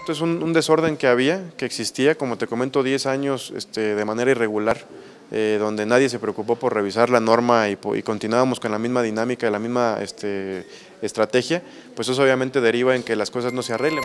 Esto es un, desorden que había, que existía, como te comento, 10 años este, de manera irregular, eh, donde nadie se preocupó por revisar la norma y, y continuábamos con la misma dinámica y la misma este, estrategia, pues eso obviamente deriva en que las cosas no se arreglen.